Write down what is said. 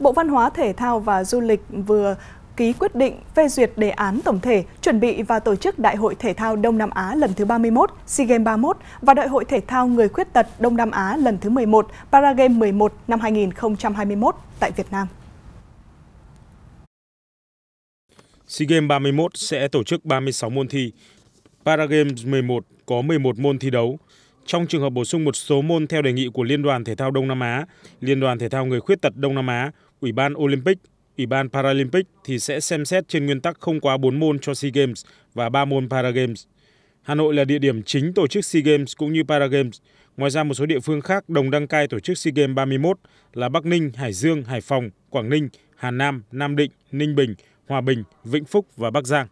Bộ Văn hóa Thể thao và Du lịch vừa ký quyết định phê duyệt đề án tổng thể chuẩn bị và tổ chức Đại hội Thể thao Đông Nam Á lần thứ 31, SEA Games 31 và Đại hội Thể thao Người Khuyết tật Đông Nam Á lần thứ 11, Paragame 11 năm 2021 tại Việt Nam. SEA Games 31 sẽ tổ chức 36 môn thi. Paragames 11 có 11 môn thi đấu. Trong trường hợp bổ sung một số môn theo đề nghị của Liên đoàn Thể thao Đông Nam Á, Liên đoàn Thể thao Người Khuyết tật Đông Nam Á ủy ban olympic ủy ban paralympic thì sẽ xem xét trên nguyên tắc không quá bốn môn cho sea games và ba môn paragames hà nội là địa điểm chính tổ chức sea games cũng như paragames ngoài ra một số địa phương khác đồng đăng cai tổ chức sea games 31 là bắc ninh hải dương hải phòng quảng ninh hà nam nam định ninh bình hòa bình vĩnh phúc và bắc giang